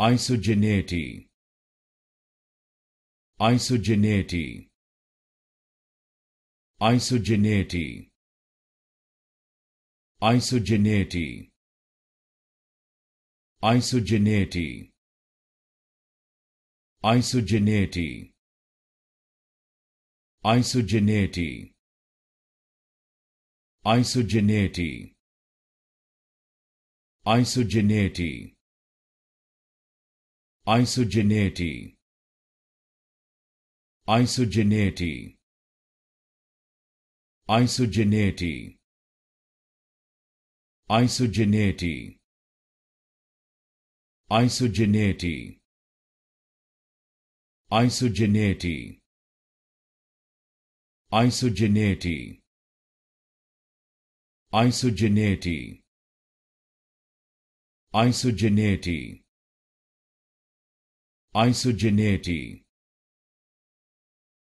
Isogeneity Isogeneity Isogeneity Isogeneity Isogeneity Isogeneity Isogeneity Isogeneity Isogeneity Isogeneity Isogeneity Isogeneity Isogeneity Isogeneity Isogeneity Isogeneity Isogeneity Isogeneity isogeneity